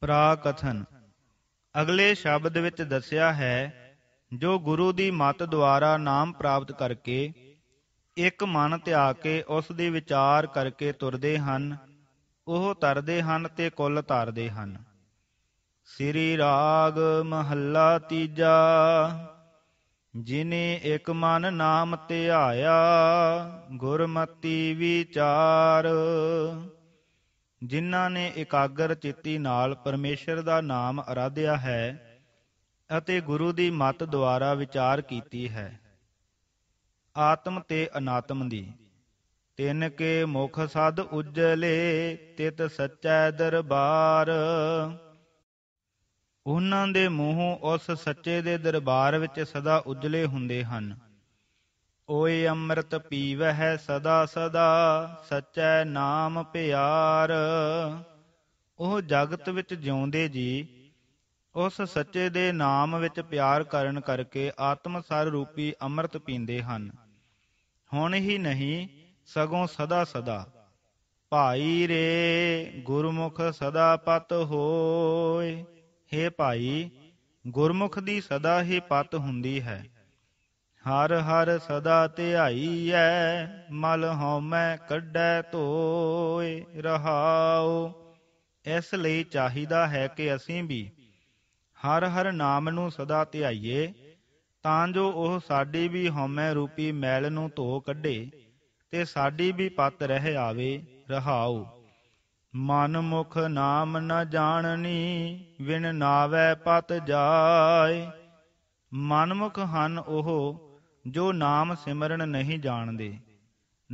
ਪ੍ਰਾਕਥਨ ਅਗਲੇ ਸ਼ਬਦ ਵਿੱਚ ਦੱਸਿਆ ਹੈ ਜੋ ਗੁਰੂ ਦੀ ਮਤ ਦੁਆਰਾ ਨਾਮ ਪ੍ਰਾਪਤ ਕਰਕੇ ਇੱਕ ਮਨ ਧਿਆ ਕੇ ਉਸ ਦੇ ਵਿਚਾਰ ਕਰਕੇ ਤੁਰਦੇ ਹਨ ਉਹ ਤਰਦੇ ਹਨ ਤੇ ਕੁੱਲ ਤਾਰਦੇ ਹਨ ਸ੍ਰੀ ਰਾਗ ਮਹੱਲਾ ਤੀਜਾ ਜਿਨੇ ਇੱਕ ਮਨ ਨਾਮ ਧਿਆਇਆ ਗੁਰਮਤੀ ਵਿਚਾਰ ਜਿਨ੍ਹਾਂ ਨੇ ਇਕਾਗਰ ਚਿੱਤੀ ਨਾਲ ਪਰਮੇਸ਼ਰ ਦਾ ਨਾਮ ਅਰਾਧਿਆ ਹੈ ਅਤੇ ਗੁਰੂ ਦੀ ਮੱਤ ਦੁਆਰਾ ਵਿਚਾਰ ਕੀਤੀ ਹੈ ਆਤਮ ਤੇ ਅਨਾਤਮ ਦੀ ਤਿੰਨ ਕੇ ਮੁਖ ਸਦ ਉਜਲੇ ਤਿਤ ਸੱਚੈ ਦਰਬਾਰ ਉਹਨਾਂ ਦੇ ਮੂੰਹ ਉਸ ਸੱਚੇ ਦੇ ਦਰਬਾਰ ਵਿੱਚ ਸਦਾ ਉਜਲੇ ਹੁੰਦੇ ਹਨ ਓਏ ਅੰਮ੍ਰਿਤ ਪੀਵਹਿ ਸਦਾ ਸਦਾ ਸਚੈ ਨਾਮ ਪਿਆਰ ਉਹ ਜਗਤ ਵਿੱਚ ਜਿਉਂਦੇ ਜੀ ਉਸ ਸੱਚੇ ਦੇ ਨਾਮ ਵਿੱਚ ਪਿਆਰ ਕਰਨ ਕਰਕੇ ਆਤਮ ਸਰ ਰੂਪੀ ਅੰਮ੍ਰਿਤ ਪੀਂਦੇ ਹਨ ਹੁਣ ਹੀ ਨਹੀਂ ਸਗੋਂ ਸਦਾ ਸਦਾ ਭਾਈ ਰੇ ਗੁਰਮੁਖ ਸਦਾ ਪਤ ਹੋਏ हे ਭਾਈ ਗੁਰਮੁਖ ਦੀ ਸਦਾ ਹੀ ਪਤ ਹੁੰਦੀ ਹੈ ਹਰ ਹਰ ਸਦਾ ਧਿਆਈਐ ਮਲ ਹਉਮੈ ਕੱਢੈ ਧੋਏ ਰਹਾਉ ਇਸ ਲਈ ਚਾਹੀਦਾ ਹੈ ਕਿ ਅਸੀਂ ਵੀ ਹਰ ਹਰ ਨਾਮ ਨੂੰ ਸਦਾ ਧਿਆਈਏ ਤਾਂ ਜੋ ਉਹ ਸਾਡੀ ਵੀ ਹਉਮੈ ਰੂਪੀ ਮੈਲ ਨੂੰ ਧੋ ਕੱਢੇ ਤੇ ਸਾਡੀ ਵੀ ਪਤ ਰਹਿ ਆਵੇ ਰਹਾਉ ਮਨ ਮੁਖ ਨਾਮ ਨ ਜਾਣਨੀ ਵਿਣ ਨਾਵੇ ਪਤ ਜਾਏ ਮਨਮੁਖ ਹਨ ਉਹ ਜੋ ਨਾਮ ਸਿਮਰਨ ਨਹੀਂ ਜਾਣਦੇ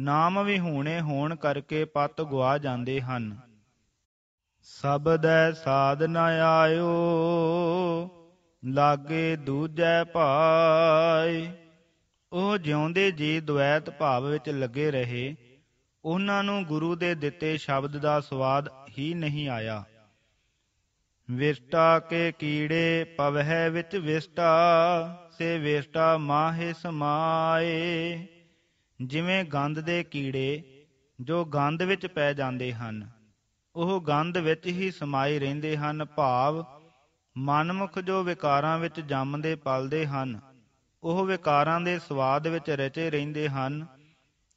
ਨਾਮ ਵੀ ਹੋਣੇ ਹੋਣ ਕਰਕੇ ਪਤ ਗਵਾ ਜਾਂਦੇ ਹਨ ਸਬਦੈ ਸਾਧਨਾ ਆਇਓ ਲਾਗੇ ਦੂਜੈ ਭਾਈ ਉਹ ਜਿਉਂਦੇ ਜੀ ਦ્વੈਤ ਭਾਵ ਵਿੱਚ ਲੱਗੇ ਰਹੇ ਉਹਨਾਂ ਨੂੰ ਗੁਰੂ ਦੇ ਦਿੱਤੇ ਸ਼ਬਦ ਦਾ ਸਵਾਦ ਹੀ ਨਹੀਂ ਆਇਆ ਵਿਸਟਾ ਕੇ ਕੀੜੇ ਪਵਹਿ ਵਿੱਚ ਵਿਸਟਾ ਸੇ ਵੇਸ਼ਟਾ ਮਾਹੇ ਸਮਾਏ ਜਿਵੇਂ ਗੰਦ ਦੇ ਕੀੜੇ ਜੋ ਗੰਦ ਵਿੱਚ ਪੈ ਜਾਂਦੇ ਹਨ ਉਹ ਗੰਦ ਵਿੱਚ ਹੀ ਸਮਾਏ ਰਹਿੰਦੇ ਹਨ ਭਾਵ ਮਨਮੁਖ ਜੋ ਵਿਕਾਰਾਂ ਵਿੱਚ ਜੰਮਦੇ ਪਲਦੇ ਹਨ ਉਹ ਵਿਕਾਰਾਂ ਦੇ ਸਵਾਦ ਵਿੱਚ ਰਚੇ ਰਹਿੰਦੇ ਹਨ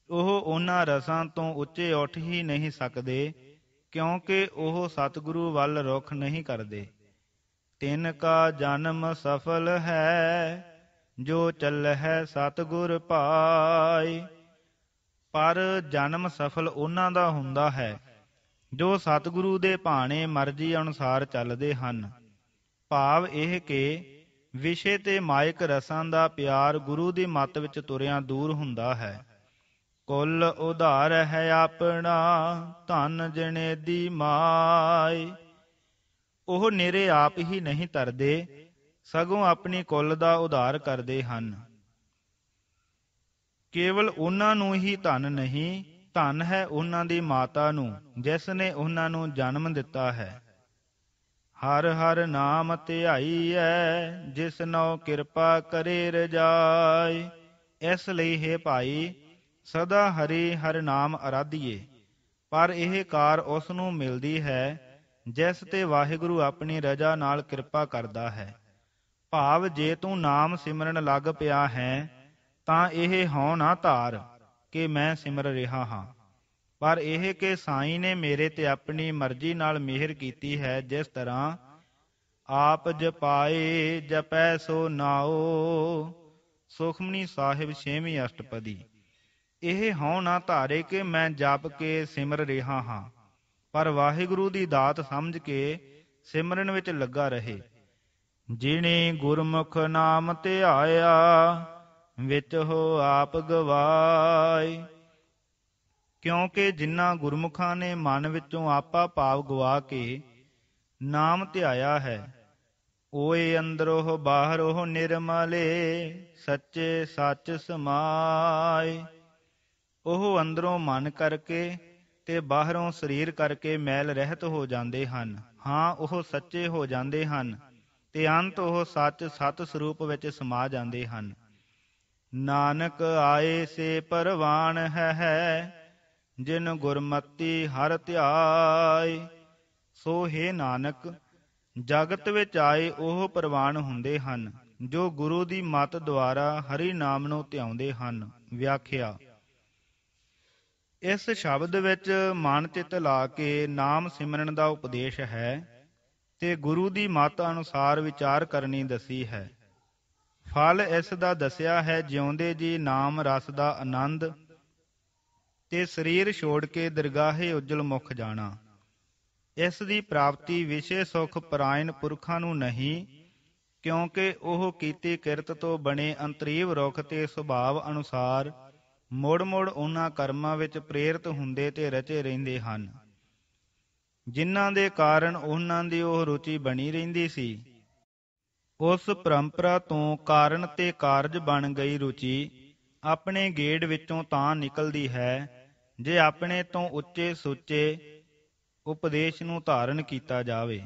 ਉਹ ਉਹਨਾਂ ਰਸਾਂ ਤੋਂ ਉੱਚੇ ਉੱਠ ਹੀ ਨਹੀਂ ਸਕਦੇ ਕਿਉਂਕਿ ਉਹ ਸਤਿਗੁਰੂ ਵੱਲ ਰੁਖ ਨਹੀਂ ਕਰਦੇ ਤਿੰਨ ਕਾ ਜਨਮ ਸਫਲ ਹੈ ਜੋ ਚੱਲ ਹੈ ਸਤਗੁਰ ਪਾਈ ਪਰ ਜਨਮ ਸਫਲ ਉਹਨਾਂ ਦਾ ਹੁੰਦਾ ਹੈ ਜੋ ਸਤਗੁਰੂ ਦੇ ਭਾਣੇ ਮਰਜ਼ੀ ਅਨੁਸਾਰ ਚੱਲਦੇ ਹਨ ਭਾਵ ਇਹ ਕਿ ਵਿਸ਼ੇ ਤੇ ਮਾਇਕ ਰਸਾਂ ਦਾ ਪਿਆਰ ਗੁਰੂ ਦੀ ਮੱਤ ਵਿੱਚ ਤੁਰਿਆਂ ਦੂਰ ਹੁੰਦਾ ਹੈ ਕੁੱਲ ਉਧਾਰ ਹੈ ਆਪਣਾ ਧਨ ਜਿਨੇ ਦੀ ਮਾਈ ਉਹ ਨਿਰੇ ਆਪ ਹੀ ਨਹੀਂ ਤਰਦੇ ਸਗੋਂ ਆਪਣੀ ਕੁੱਲ ਦਾ ਉਧਾਰ ਕਰਦੇ ਹਨ ਕੇਵਲ ਉਹਨਾਂ ਨੂੰ ਹੀ ਧਨ ਨਹੀਂ ਧਨ ਹੈ ਉਹਨਾਂ ਦੀ ਮਾਤਾ ਨੂੰ ਜਿਸ ਨੇ ਉਹਨਾਂ ਨੂੰ ਜਨਮ ਦਿੱਤਾ ਹੈ ਹਰ ਹਰ ਨਾਮ ਧਿਆਈ ਐ ਜਿਸ ਨੋ ਕਿਰਪਾ ਕਰੇ ਰਜਾਈ ਇਸ ਲਈ ਹੈ ਭਾਈ ਸਦਾ ਹਰੀ ਹਰ ਨਾਮ ਅਰਾਧੀਏ ਪਰ ਇਹ ਕਾਰ ਉਸ ਨੂੰ ਮਿਲਦੀ ਹੈ ਜਿਸ ਤੇ ਵਾਹਿਗੁਰੂ ਆਪਣੀ ਰਜਾ ਨਾਲ ਕਿਰਪਾ ਕਰਦਾ ਹੈ ਭਾਵ ਜੇ ਤੂੰ ਨਾਮ ਸਿਮਰਨ ਲੱਗ ਪਿਆ ਹੈ ਤਾਂ ਇਹ ਹੋ ਨਾ ਧਾਰ ਕਿ ਮੈਂ ਸਿਮਰ ਰਿਹਾ ਹਾਂ ਪਰ ਇਹ ਕਿ ਸਾਈਂ ਨੇ ਮੇਰੇ ਤੇ ਆਪਣੀ ਮਰਜ਼ੀ ਨਾਲ ਮਿਹਰ ਕੀਤੀ ਹੈ ਜਿਸ ਤਰ੍ਹਾਂ ਆਪ ਜਪਾਏ ਜਪੈ ਸੋ ਨਾਓ ਸੁਖਮਨੀ ਸਾਹਿਬ 6ਵੀਂ ਅਸ਼ਟਪਦੀ ਇਹ ਹੋ ਨਾ ਧਾਰੇ ਕਿ ਮੈਂ ਜਪ ਕੇ ਸਿਮਰ ਰਿਹਾ ਹਾਂ ਪਰ ਵਾਹਿਗੁਰੂ ਦੀ ਦਾਤ ਸਮਝ ਕੇ ਸਿਮਰਨ ਵਿੱਚ ਲੱਗਾ ਰਹੇ ਜਿਨੇ ਗੁਰਮੁਖ ਨਾਮ ਧਿਆਇਆ ਵਿੱਚ ਹੋ ਆਪ ਗਵਾਏ ਕਿਉਂਕਿ ਜਿਨ੍ਹਾਂ ਗੁਰਮੁਖਾਂ ਨੇ ਮਨ ਵਿੱਚੋਂ ਆਪਾ ਭਾਵ ਗਵਾ ਕੇ ਨਾਮ ਧਿਆਇਆ ਹੈ ਓਏ ਅੰਦਰੋਂ ਬਾਹਰੋਂ ਨਿਰਮਲੇ ਸੱਚੇ ਸੱਚ ਸਮਾਏ ਉਹ ਅੰਦਰੋਂ ਮਨ ਕਰਕੇ ਤੇ ਬਾਹਰੋਂ ਸਰੀਰ ਕਰਕੇ ਮੈਲ ਰਹਿਤ ਹੋ ਜਾਂਦੇ ਹਨ ਹਾਂ ਉਹ ਸੱਚੇ ਹੋ ਜਾਂਦੇ ਹਨ ਤੇ ਅੰਤ ਉਹ ਸੱਚ ਸਤ ਸਰੂਪ ਵਿੱਚ ਸਮਾ ਜਾਂਦੇ ਹਨ ਨਾਨਕ ਆਏ ਸੇ ਪਰਵਾਨ ਹੈ ਹੈ ਜਿਨ ਗੁਰਮਤੀ ਹਰ ਧਿਆਏ ਸੋ ਹੈ ਨਾਨਕ ਜਗਤ ਵਿੱਚ ਆਏ ਉਹ ਪਰਵਾਨ ਹੁੰਦੇ ਹਨ ਜੋ ਗੁਰੂ ਦੀ ਮਤ ਦੁਆਰਾ ਹਰੀ ਨਾਮ ਨੂੰ ਧਿਆਉਂਦੇ ਹਨ ਵਿਆਖਿਆ ਇਸ ਸ਼ਬਦ ਵਿੱਚ ਮਨ ਚਿਤ ਲਾ ਕੇ ਨਾਮ ਸਿਮਰਨ ਦਾ ਉਪਦੇਸ਼ ਹੈ ਤੇ ਗੁਰੂ ਦੀ ਮਤ ਅਨੁਸਾਰ ਵਿਚਾਰ ਕਰਨੀ ਦਸੀ ਹੈ ਫਲ ਇਸ ਦਾ ਦੱਸਿਆ ਹੈ ਜਿਉਂਦੇ ਜੀ ਨਾਮ ਰਸ ਦਾ ਆਨੰਦ ਤੇ ਸਰੀਰ ਛੋੜ ਕੇ ਦਰਗਾਹੇ ਉਜਲ ਮੁਖ ਜਾਣਾ ਇਸ ਦੀ ਪ੍ਰਾਪਤੀ ਵਿਸ਼ੇ ਸੁਖ ਪਰਾਇਣ ਪੁਰਖਾਂ ਨੂੰ ਨਹੀਂ ਕਿਉਂਕਿ ਉਹ ਕੀਤੀ ਕਿਰਤ ਤੋਂ ਬਣੇ ਅੰਤਰੀਵ ਰੁਖ ਤੇ ਸੁਭਾਵ ਅਨੁਸਾਰ ਮੋੜ-ਮੋੜ ਉਹਨਾਂ ਕਰਮਾਂ ਵਿੱਚ ਪ੍ਰੇਰਿਤ ਹੁੰਦੇ ਤੇ ਰਚੇ ਰਹਿੰਦੇ ਹਨ ਜਿਨ੍ਹਾਂ ਦੇ ਕਾਰਨ ਉਹਨਾਂ ਦੀ ਉਹ ਰੁਚੀ ਬਣੀ ਰਹਿੰਦੀ ਸੀ ਉਸ ਪਰੰਪਰਾ ਤੋਂ ਕਾਰਨ ਤੇ ਕਾਰਜ ਬਣ ਗਈ ਰੁਚੀ ਆਪਣੇ ਗੇੜ ਵਿੱਚੋਂ ਤਾਂ ਨਿਕਲਦੀ ਹੈ ਜੇ ਆਪਣੇ ਤੋਂ ਉੱਚੇ ਸੋਚੇ ਉਪਦੇਸ਼ ਨੂੰ ਧਾਰਨ ਕੀਤਾ ਜਾਵੇ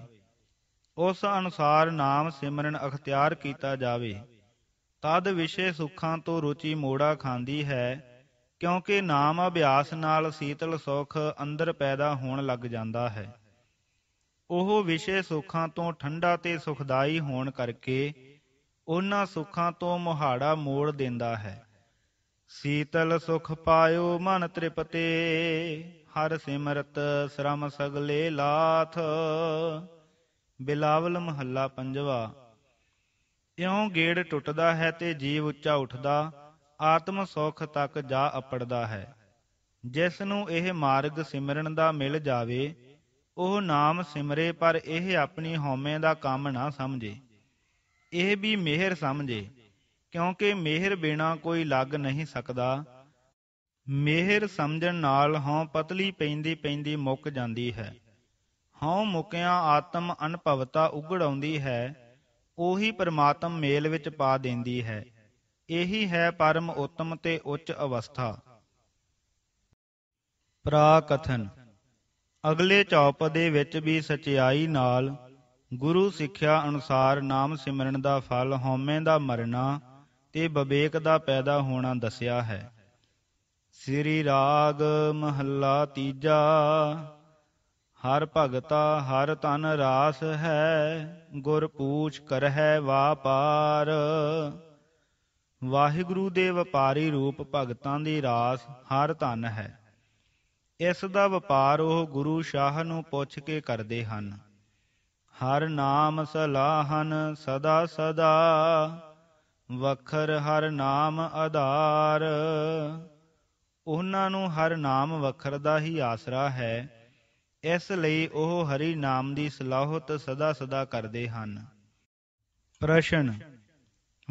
ਉਸ ਅਨੁਸਾਰ ਨਾਮ ਸਿਮਰਨ ਅਖਤਿਆਰ ਕੀਤਾ ਜਾਵੇ ਤਦ ਵਿਸ਼ੇ ਸੁੱਖਾਂ ਤੋਂ ਰੁਚੀ ਮੋੜਾ ਖਾਂਦੀ ਹੈ ਕਿਉਂਕਿ ਨਾਮ ਅਭਿਆਸ ਨਾਲ ਸੀਤਲ ਸੁਖ ਅੰਦਰ ਪੈਦਾ ਹੋਣ ਲੱਗ ਜਾਂਦਾ ਹੈ ਉਹ ਵਿਸ਼ੇ ਸੁੱਖਾਂ ਤੋਂ ਠੰਡਾ ਤੇ ਸੁਖਦਾਈ ਹੋਣ ਕਰਕੇ ਉਹਨਾਂ ਸੁੱਖਾਂ ਤੋਂ ਮੁਹਾੜਾ ਮੋੜ ਦਿੰਦਾ ਹੈ ਸੀਤਲ ਸੁਖ ਪਾਇਓ ਮਨ ਤ੍ਰਿਪਤੇ ਹਰ ਸਿਮਰਤ ਸ੍ਰਮ ਸਗਲੇ ਲਾਥ ਬਿਲਾਵਲ ਮਹੱਲਾ ਪੰਜਵਾ ਇਉਂ ਗੇੜ ਟੁੱਟਦਾ ਹੈ ਤੇ ਜੀਵ ਉੱਚਾ ਉੱਠਦਾ ਆਤਮ ਸੁਖ ਤੱਕ ਜਾ ਅਪੜਦਾ ਹੈ ਜਿਸ ਨੂੰ ਇਹ ਮਾਰਗ ਸਿਮਰਨ ਦਾ ਮਿਲ ਜਾਵੇ ਉਹ ਨਾਮ ਸਿਮਰੇ ਪਰ ਇਹ ਆਪਣੀ ਹਉਮੈ ਦਾ ਕੰਮ ਨਾ ਸਮਝੇ ਇਹ ਵੀ ਮਿਹਰ ਸਮਝੇ ਕਿਉਂਕਿ ਮਿਹਰ ਬਿਨਾ ਕੋਈ ਲੱਗ ਨਹੀਂ ਸਕਦਾ ਮਿਹਰ ਸਮਝਣ ਨਾਲ ਹਉ ਪਤਲੀ ਪੈਂਦੀ ਪੈਂਦੀ ਮੁੱਕ ਜਾਂਦੀ ਹੈ ਹਉ ਮੁਕਿਆ ਆਤਮ ਅਨਭਵਤਾ ਉਗੜ ਆਉਂਦੀ ਹੈ ਉਹੀ ਪਰਮਾਤਮ ਮੇਲ ਵਿੱਚ ਪਾ ਦਿੰਦੀ ਹੈ ਇਹੀ ਹੈ ਪਰਮ ਉਤਮ ਤੇ ਉੱਚ ਅਵਸਥਾ ਪ੍ਰਾਕਥਨ ਅਗਲੇ ਚੌਪ ਦੇ ਵਿੱਚ ਵੀ ਸਚਾਈ ਨਾਲ ਗੁਰੂ ਸਿੱਖਿਆ ਅਨੁਸਾਰ ਨਾਮ ਸਿਮਰਨ ਦਾ ਫਲ ਹਉਮੈ ਦਾ ਮਰਨਾ ਤੇ ਵਿਵੇਕ ਦਾ ਪੈਦਾ ਹੋਣਾ ਦੱਸਿਆ ਹੈ ਸ੍ਰੀ ਰਾਗ ਮਹੱਲਾ ਤੀਜਾ ਹਰ ਭਗਤਾ ਹਰ ਤਨ ਰਾਸ ਹੈ ਗੁਰ ਪੂਛ ਕਰਹਿ ਵਾਪਾਰ ਵਾਹਿਗੁਰੂ ਦੇ ਵਪਾਰੀ ਰੂਪ ਭਗਤਾਂ ਦੀ ਰਾਸ ਹਰ ਧਨ ਹੈ ਇਸ ਦਾ ਵਪਾਰ ਉਹ ਗੁਰੂ ਸ਼ਾਹ ਨੂੰ ਪੁੱਛ ਕੇ ਕਰਦੇ ਹਨ ਹਰ ਨਾਮ ਸਲਾਹਨ ਸਦਾ ਸਦਾ ਵਖਰ ਹਰ ਨਾਮ ਆਧਾਰ ਉਹਨਾਂ ਨੂੰ ਹਰ ਨਾਮ ਵਖਰ ਦਾ ਹੀ ਆਸਰਾ ਹੈ ਇਸ ਲਈ ਉਹ ਹਰੀ ਨਾਮ ਦੀ ਸਲਾਹਤ ਸਦਾ ਸਦਾ ਕਰਦੇ ਹਨ ਪ੍ਰਸ਼ਨ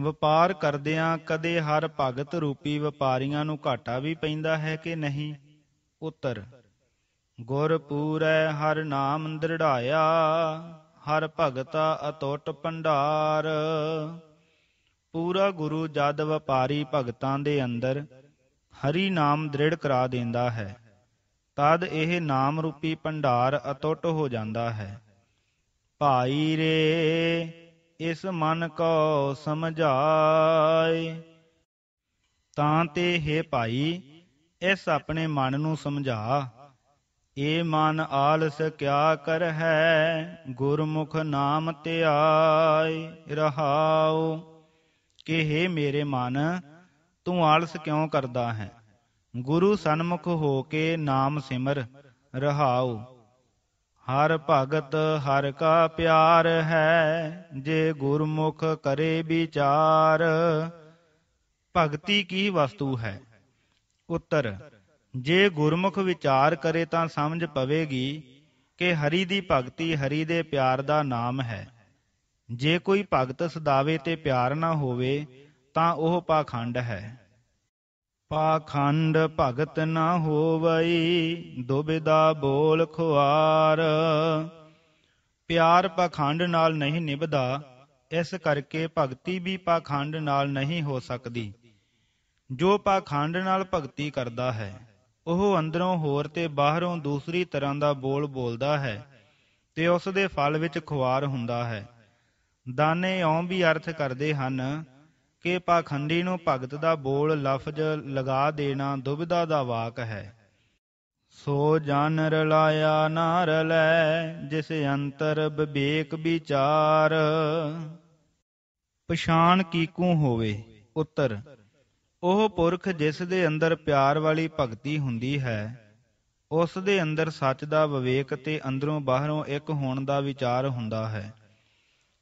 ਵਪਾਰ ਕਰਦਿਆਂ ਕਦੇ ਹਰ ਭਗਤ ਰੂਪੀ ਵਪਾਰੀਆਂ ਨੂੰ ਘਾਟਾ ਵੀ ਪੈਂਦਾ ਹੈ ਕਿ ਨਹੀਂ ਉੱਤਰ ਗੁਰ ਪੂਰੈ ਹਰ ਨਾਮ ਦ੍ਰਿੜਾਇਆ ਹਰ ਭਗਤਾ ਅਤੋਟ ਭੰਡਾਰ ਪੂਰਾ ਗੁਰੂ ਜਦ ਵਪਾਰੀ ਭਗਤਾਂ ਦੇ ਅੰਦਰ ਹਰੀ ਨਾਮ ਦ੍ਰਿੜ ਕਰਾ ਦਿੰਦਾ ਹੈ ਤਦ ਇਹ ਨਾਮ ਰੂਪੀ ਭੰਡਾਰ ਅਤੁੱਟ ਹੋ ਜਾਂਦਾ ਹੈ ਭਾਈ ਰੇ ਇਸ ਮਨ ਕੋ ਸਮਝਾਏ ਤਾਂ ਤੇ ਹੈ ਭਾਈ ਇਸ ਆਪਣੇ ਮਨ ਨੂੰ ਸਮਝਾ ਇਹ ਮਨ ਆਲਸ ਕਿਆ ਕਰ ਹੈ ਗੁਰਮੁਖ ਨਾਮ ਧਿਆਈ ਰਹਾਉ ਕਿ ਹੈ ਮੇਰੇ ਮਨ ਤੂੰ ਆਲਸ ਕਿਉਂ ਕਰਦਾ ਹੈ ਗੁਰੂ ਸਨਮੁਖ ਹੋ ਕੇ ਨਾਮ ਸਿਮਰ ਰਹਾਉ ਹਰ ਭਗਤ ਹਰ ਕਾ ਪਿਆਰ ਹੈ ਜੇ ਗੁਰਮੁਖ ਕਰੇ ਵਿਚਾਰ ਭਗਤੀ ਕੀ ਵਸਤੂ ਹੈ ਉੱਤਰ ਜੇ ਗੁਰਮੁਖ ਵਿਚਾਰ ਕਰੇ ਤਾਂ ਸਮਝ ਪਵੇਗੀ ਕਿ ਹਰੀ ਦੀ ਭਗਤੀ ਹਰੀ ਦੇ ਪਿਆਰ ਦਾ ਨਾਮ ਹੈ ਜੇ ਕੋਈ ਭਗਤ ਸਦਾਵੇ ਤੇ ਪਿਆਰ ਨਾ ਹੋਵੇ ਤਾਂ ਉਹ ਪਾਖੰਡ ਹੈ ਪਾਖੰਡ ਭਗਤ ਨਾ ਹੋਵਈ ਦੁਬਿਦਾ ਬੋਲ ਖੁਆਰ ਪਿਆਰ ਪਾਖੰਡ ਨਾਲ ਨਹੀਂ ਨਿਭਦਾ ਇਸ ਕਰਕੇ ਭਗਤੀ ਵੀ ਪਾਖੰਡ ਨਾਲ ਨਹੀਂ ਹੋ ਸਕਦੀ ਜੋ ਪਾਖੰਡ ਨਾਲ ਭਗਤੀ ਕਰਦਾ ਹੈ ਉਹ ਅੰਦਰੋਂ ਹੋਰ ਤੇ ਬਾਹਰੋਂ ਦੂਸਰੀ ਤਰ੍ਹਾਂ ਦਾ ਬੋਲ ਬੋਲਦਾ ਹੈ ਤੇ ਉਸ ਦੇ ਫਲ ਵਿੱਚ ਖੁਆਰ ਹੁੰਦਾ ਹੈ ਦਾਨੇ ਓਂ ਵੀ ਅਰਥ ਕਰਦੇ ਹਨ ਕਿ ਪਾਖੰਡੀ ਨੂੰ ਭਗਤ ਦਾ ਬੋਲ ਲਫ਼ਜ਼ ਲਗਾ ਦੇਣਾ ਦੁਬਿਧਾ ਦਾ ਵਾਕ ਹੈ ਸੋ ਜਨ ਰਲਾਇਆ ਨਾਰ ਲੈ ਜਿਸ ਅੰਤਰ ਵਿਵੇਕ ਵਿਚਾਰ ਪਛਾਣ ਕੀਕੂ ਹੋਵੇ ਉਤਰ ਉਹ ਪੁਰਖ ਜਿਸ ਦੇ ਅੰਦਰ ਪਿਆਰ ਵਾਲੀ ਭਗਤੀ ਹੁੰਦੀ ਹੈ ਉਸ ਦੇ ਅੰਦਰ ਸੱਚ ਦਾ ਵਿਵੇਕ ਤੇ ਅੰਦਰੋਂ ਬਾਹਰੋਂ ਇੱਕ ਹੋਣ ਦਾ ਵਿਚਾਰ ਹੁੰਦਾ ਹੈ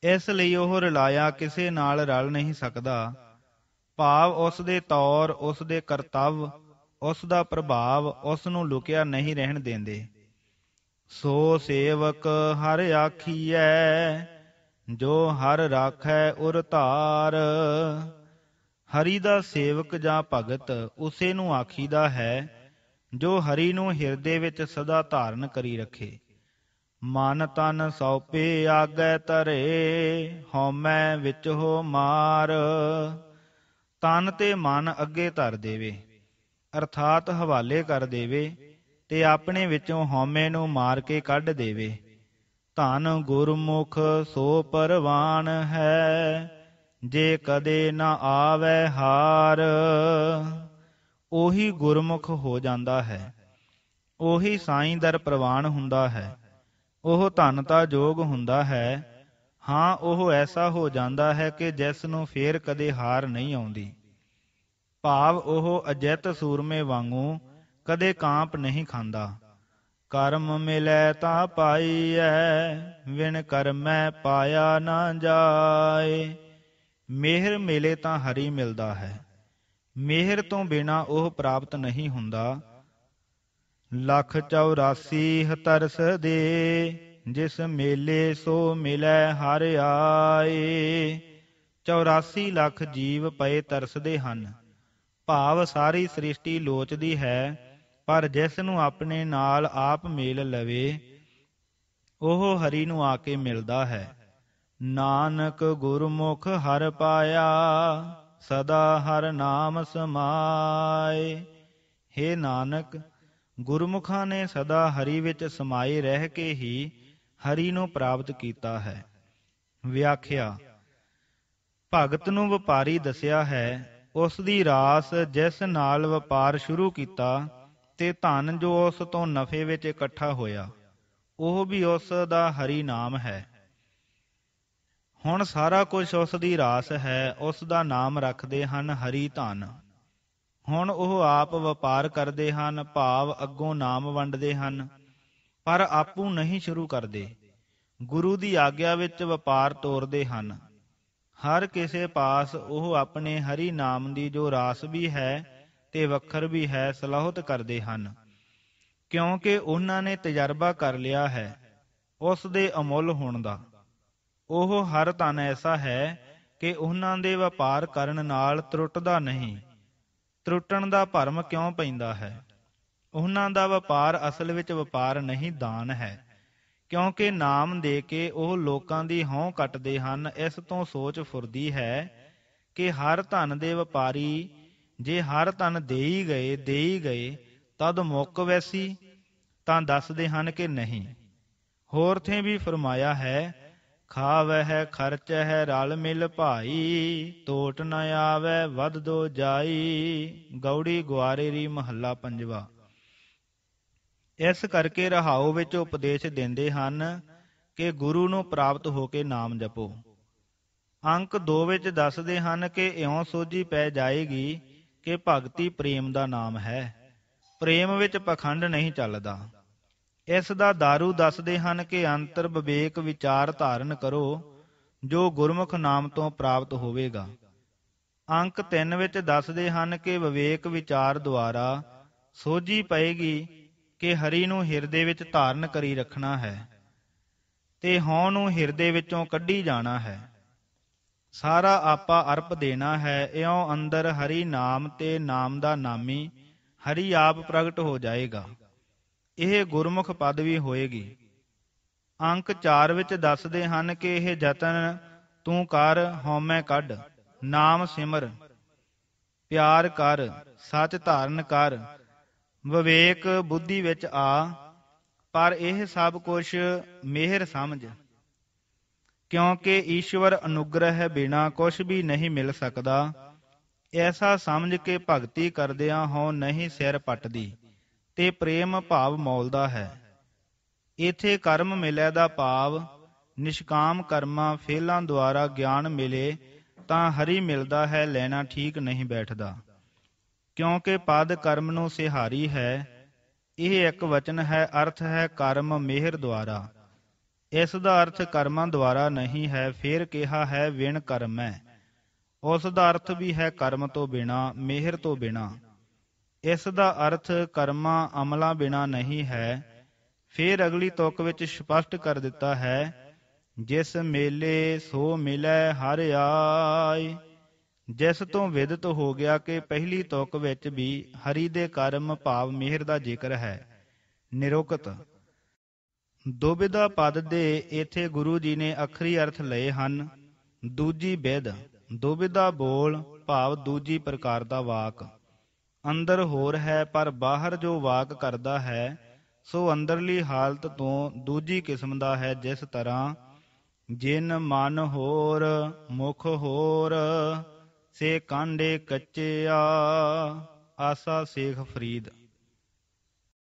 ਇਸ ਲਈ ਉਹ ਰਲਾਇਆ ਕਿਸੇ ਨਾਲ ਰਲ ਨਹੀਂ ਸਕਦਾ ਭਾਵ ਉਸ ਦੇ ਤੌਰ ਉਸ ਦੇ ਕਰਤੱਵ ਉਸ ਦਾ ਪ੍ਰਭਾਵ ਉਸ ਨੂੰ ਲੁਕਿਆ ਨਹੀਂ ਰਹਿਣ ਦਿੰਦੇ ਸੋ ਸੇਵਕ ਹਰ ਆਖੀਐ ਜੋ ਹਰ ਰਾਖੈ ਉਰ ਧਾਰ ਹਰੀ ਦਾ ਸੇਵਕ ਜਾਂ ਭਗਤ ਉਸੇ ਨੂੰ ਆਖੀਦਾ ਹੈ ਜੋ ਹਰੀ ਨੂੰ ਹਿਰਦੇ ਵਿੱਚ ਸਦਾ ਧਾਰਨ ਕਰੀ ਰੱਖੇ ਮਨ ਤਨ ਸੌਪੇ ਆਗੇ ਤਰੇ ਹਉਮੈ ਵਿੱਚ ਹੋ ਮਾਰ ਤਨ ਤੇ ਮਨ ਅੱਗੇ ਧਰ ਦੇਵੇ ਅਰਥਾਤ ਹਵਾਲੇ ਕਰ ਦੇਵੇ ਤੇ ਆਪਣੇ ਵਿੱਚੋਂ ਹਉਮੈ ਨੂੰ ਮਾਰ ਕੇ ਕੱਢ ਦੇਵੇ ਧਨ ਗੁਰਮੁਖ ਸੋ ਪਰਵਾਨ ਹੈ ਜੇ ਕਦੇ ਨਾ ਆਵੇ ਹਾਰ ਉਹੀ ਗੁਰਮੁਖ ਹੋ ਜਾਂਦਾ ਹੈ ਉਹੀ ਸਾਈਂ ਦਰ ਪ੍ਰਵਾਨ ਹੁੰਦਾ ਹੈ ਉਹ ਧਨਤਾ ਜੋਗ ਹੁੰਦਾ ਹੈ ਹਾਂ ਉਹ ਐਸਾ ਹੋ ਜਾਂਦਾ ਹੈ ਕਿ ਜਿਸ ਨੂੰ ਫੇਰ ਕਦੇ ਹਾਰ ਨਹੀਂ ਆਉਂਦੀ ਭਾਵ ਉਹ ਅਜਿਤ ਸੂਰਮੇ ਵਾਂਗੂ ਕਦੇ ਕਾਂਪ ਨਹੀਂ ਖਾਂਦਾ ਕਰਮ ਮਿਲੈ ਤਾਂ ਪਾਈਐ ਵਿਣ ਕਰਮੈ ਪਾਇਆ ਨਾ ਜਾਏ ਮਿਹਰ ਮਿਲੇ ਤਾਂ ਹਰੀ ਮਿਲਦਾ ਹੈ ਮਿਹਰ ਤੋਂ ਬਿਨਾ ਉਹ ਪ੍ਰਾਪਤ ਨਹੀਂ ਹੁੰਦਾ ਲਖ 84 ਹਤਰਸ ਦੇ ਜਿਸ ਮੇਲੇ ਸੋ ਮਿਲੈ ਹਰ ਆਏ 84 ਲੱਖ ਜੀਵ ਪਏ ਤਰਸਦੇ ਹਨ ਭਾਵ ਸਾਰੀ ਸ੍ਰਿਸ਼ਟੀ ਲੋਚਦੀ ਹੈ ਪਰ ਜਿਸ ਨੂੰ ਆਪਣੇ ਨਾਲ ਆਪ ਮੇਲ ਲਵੇ ਉਹ ਹਰੀ ਨੂੰ ਆ ਕੇ ਮਿਲਦਾ ਹੈ ਨਾਨਕ ਗੁਰਮੁਖ ਹਰ ਪਾਇਆ ਸਦਾ ਹਰ ਨਾਮ ਸਮਾਏ ਹੇ ਨਾਨਕ ਗੁਰਮੁਖਾਂ ਨੇ ਸਦਾ ਹਰੀ ਵਿੱਚ ਸਮਾਏ ਰਹਿ ਕੇ ਹੀ ਹਰੀ ਨੂੰ ਪ੍ਰਾਪਤ ਕੀਤਾ ਹੈ ਵਿਆਖਿਆ ਭਗਤ ਨੂੰ ਵਪਾਰੀ ਦੱਸਿਆ ਹੈ ਉਸ ਦੀ ਰਾਸ ਜਿਸ ਨਾਲ ਵਪਾਰ ਸ਼ੁਰੂ ਕੀਤਾ ਤੇ ਧਨ ਜੋ ਉਸ ਤੋਂ ਨਫੇ ਵਿੱਚ ਇਕੱਠਾ ਹੋਇਆ ਉਹ ਵੀ ਉਸ ਦਾ ਹਰੀ ਨਾਮ ਹੈ ਹੁਣ ਸਾਰਾ ਕੁਝ ਉਸ ਦੀ ਰਾਸ ਹੈ ਉਸ ਦਾ ਨਾਮ ਰੱਖਦੇ ਹਨ ਹਰੀ ਧਨ ਹੁਣ ਉਹ ਆਪ ਵਪਾਰ ਕਰਦੇ ਹਨ ਭਾਵ ਅੱਗੋਂ ਨਾਮ ਵੰਡਦੇ ਹਨ ਪਰ ਆਪੂ ਨਹੀਂ ਸ਼ੁਰੂ ਕਰਦੇ ਗੁਰੂ ਦੀ ਆਗਿਆ ਵਿੱਚ ਵਪਾਰ ਤੋਰਦੇ ਹਨ ਹਰ ਕਿਸੇ ਪਾਸ ਉਹ ਆਪਣੇ ਹਰੀ ਨਾਮ ਦੀ ਜੋ ਰਾਸ ਵੀ ਹੈ ਤੇ ਵਖਰ ਵੀ ਹੈ ਸਲਾਹਤ ਕਰਦੇ ਹਨ ਕਿਉਂਕਿ ਉਹਨਾਂ ਨੇ ਤਜਰਬਾ ਕਰ ਲਿਆ ਹੈ ਉਸ ਦੇ ਅਮੁੱਲ ਹੋਣ ਦਾ ਉਹ ਹਰ ਤਨ ਐਸਾ ਹੈ ਕਿ ਉਹਨਾਂ ਦੇ ਵਪਾਰ ਕਰਨ ਨਾਲ ਤਰੁੱਟਦਾ ਨਹੀਂ ਤਰੁੱਟਣ ਦਾ ਭਰਮ ਕਿਉਂ ਪੈਂਦਾ ਹੈ ਉਹਨਾਂ ਦਾ ਵਪਾਰ ਅਸਲ ਵਿੱਚ ਵਪਾਰ ਨਹੀਂ ਦਾਨ ਹੈ ਕਿਉਂਕਿ ਨਾਮ ਦੇ ਕੇ ਉਹ ਲੋਕਾਂ ਦੀ ਹਉ ਕੱਟਦੇ ਹਨ ਇਸ ਤੋਂ ਸੋਚ ਫੁਰਦੀ ਹੈ ਕਿ ਹਰ ਧਨ ਦੇ ਵਪਾਰੀ ਜੇ ਹਰ ਧਨ ਦੇਈ ਗਏ ਦੇਈ ਗਏ ਤਦ ਮੁੱਕ ਵੈਸੀ ਤਾਂ ਦੱਸਦੇ ਹਨ ਕਿ ਨਹੀਂ ਹੋਰ ਥੇ ਵੀ ਫਰਮਾਇਆ ਹੈ ਖਾਵਹਿ ਖਰਚਹਿ ਰਲ ਮਿਲ ਭਾਈ ਟੋਟ ਨ ਆਵੇ ਵਦ ਦੋ ਜਾਈ ਗੌੜੀ ਗੁਆਰੇ ਰੀ ਮਹੱਲਾ ਪੰਜਵਾ ਇਸ ਕਰਕੇ ਰਹਾਉ ਵਿੱਚ ਉਪਦੇਸ਼ ਦਿੰਦੇ ਹਨ ਕਿ ਗੁਰੂ ਨੂੰ ਪ੍ਰਾਪਤ ਹੋ ਕੇ ਨਾਮ ਜਪੋ ਅੰਕ 2 ਵਿੱਚ ਦੱਸਦੇ ਹਨ ਕਿ ਇਉਂ ਸੋਝੀ ਪੈ ਜਾਏਗੀ ਕਿ ਭਗਤੀ ਪ੍ਰੇਮ ਦਾ ਨਾਮ ਹੈ ਪ੍ਰੇਮ ਵਿੱਚ ਪਖੰਡ ਨਹੀਂ ਚੱਲਦਾ ਇਸ ਦਾ दारू ਦੱਸਦੇ ਹਨ ਕਿ ਅੰਤਰ ਵਿਵੇਕ ਵਿਚਾਰ ਧਾਰਨ ਕਰੋ ਜੋ ਗੁਰਮੁਖ ਨਾਮ ਤੋਂ ਪ੍ਰਾਪਤ ਹੋਵੇਗਾ ਅੰਕ 3 ਵਿੱਚ ਦੱਸਦੇ ਹਨ ਕਿ ਵਿਵੇਕ ਵਿਚਾਰ ਦੁਆਰਾ ਸੋਝੀ ਪਏਗੀ ਕਿ ਹਰੀ ਨੂੰ ਹਿਰਦੇ ਵਿੱਚ ਧਾਰਨ ਕਰੀ ਰੱਖਣਾ ਹੈ ਤੇ ਹਉ ਨੂੰ ਹਿਰਦੇ ਵਿੱਚੋਂ ਕੱਢੀ ਜਾਣਾ ਹੈ ਸਾਰਾ ਆਪਾ ਅਰਪ ਦੇਣਾ ਹੈ ਇਉਂ ਅੰਦਰ ਹਰੀ ਨਾਮ ਤੇ ਨਾਮ ਦਾ ਨਾਮੀ ਹਰੀ ਆਪ ਪ੍ਰਗਟ ਹੋ ਜਾਏਗਾ ਇਹ ਗੁਰਮੁਖ ਪਦਵੀ ਹੋਏਗੀ ਅੰਕ 4 ਵਿੱਚ ਦੱਸਦੇ ਹਨ ਕਿ ਇਹ ਯਤਨ ਤੂੰ ਕਰ ਹਉਮੈ ਕੱਢ ਨਾਮ ਸਿਮਰ ਪਿਆਰ ਕਰ ਸੱਚ ਧਾਰਨ ਕਰ ਵਿਵੇਕ ਬੁੱਧੀ ਵਿੱਚ ਆ ਪਰ ਇਹ ਸਭ ਕੁਝ ਮਿਹਰ ਸਮਝ ਕਿਉਂਕਿ ਈਸ਼ਵਰ ਅਨੁਗ੍ਰਹਿ ਬਿਨਾ ਕੁਝ ਵੀ ਨਹੀਂ ਮਿਲ ਸਕਦਾ ਐਸਾ ਸਮਝ ਕੇ ਭਗਤੀ ਕਰਦਿਆਂ ਹੋ ਨਹੀਂ ਸਿਰ ਪਟਦੀ ਤੇ ਪ੍ਰੇਮ ਭਾਵ ਮੌਲਦਾ ਹੈ ਇਥੇ ਕਰਮ ਮਿਲੇ ਦਾ ਭਾਵ ਨਿਸ਼ਕਾਮ ਕਰਮਾਂ ਫੇਲਾਂ ਦੁਆਰਾ ਗਿਆਨ ਮਿਲੇ ਤਾਂ ਹਰੀ ਮਿਲਦਾ ਹੈ ਲੈਣਾ ਠੀਕ ਨਹੀਂ ਬੈਠਦਾ ਕਿਉਂਕਿ ਪਦ ਕਰਮ ਨੂੰ ਸਿਹਾਰੀ ਹੈ ਇਹ ਇੱਕ ਵਚਨ ਹੈ ਅਰਥ ਹੈ ਕਰਮ ਮਿਹਰ ਦੁਆਰਾ ਇਸ ਦਾ ਅਰਥ ਕਰਮਾਂ ਦੁਆਰਾ ਨਹੀਂ ਹੈ ਫਿਰ ਕਿਹਾ ਹੈ ਵਿਣ ਕਰਮ ਹੈ ਉਸ ਦਾ ਅਰਥ ਵੀ ਹੈ ਕਰਮ ਤੋਂ ਬਿਨਾ ਮਿਹਰ ਤੋਂ ਬਿਨਾ ਇਸ ਦਾ ਅਰਥ ਕਰਮਾਂ ਅਮਲਾਂ ਬਿਨਾ ਨਹੀਂ ਹੈ ਫਿਰ ਅਗਲੀ ਤੁਕ ਵਿੱਚ ਸਪਸ਼ਟ ਕਰ ਦਿੱਤਾ ਹੈ ਜਿਸ ਮੇਲੇ ਸੋ ਮਿਲੈ ਹਰ ਆਈ ਜਿਸ ਤੋਂ ਵਿਦਤ ਹੋ ਗਿਆ ਕਿ ਪਹਿਲੀ ਤੁਕ ਵਿੱਚ ਵੀ ਹਰੀ ਦੇ ਕਰਮ ਭਾਵ ਮਿਹਰ ਦਾ ਜ਼ਿਕਰ ਹੈ ਨਿਰੋਕਤ ਦੁਬਿਧਾ ਪਦ ਦੇ ਇਥੇ ਗੁਰੂ ਜੀ ਨੇ ਅਖਰੀ ਅਰਥ ਲਏ ਹਨ ਦੂਜੀ ਵਿਦ ਦੁਬਿਧਾ ਬੋਲ ਭਾਵ ਦੂਜੀ ਪ੍ਰਕਾਰ ਦਾ ਵਾਕ ਅੰਦਰ ਹੋਰ ਹੈ ਪਰ ਬਾਹਰ ਜੋ ਵਾਕ ਕਰਦਾ ਹੈ ਸੋ ਅੰਦਰਲੀ ਹਾਲਤ ਤੋਂ ਦੂਜੀ ਕਿਸਮ ਦਾ ਹੈ ਜਿਸ ਤਰ੍ਹਾਂ ਜਿਨ ਮਨ ਹੋਰ ਮੁਖ ਹੋਰ ਸੇ ਕਾਂਡੇ ਕੱਚਿਆ ਆਸਾ ਸੇਖ ਫਰੀਦ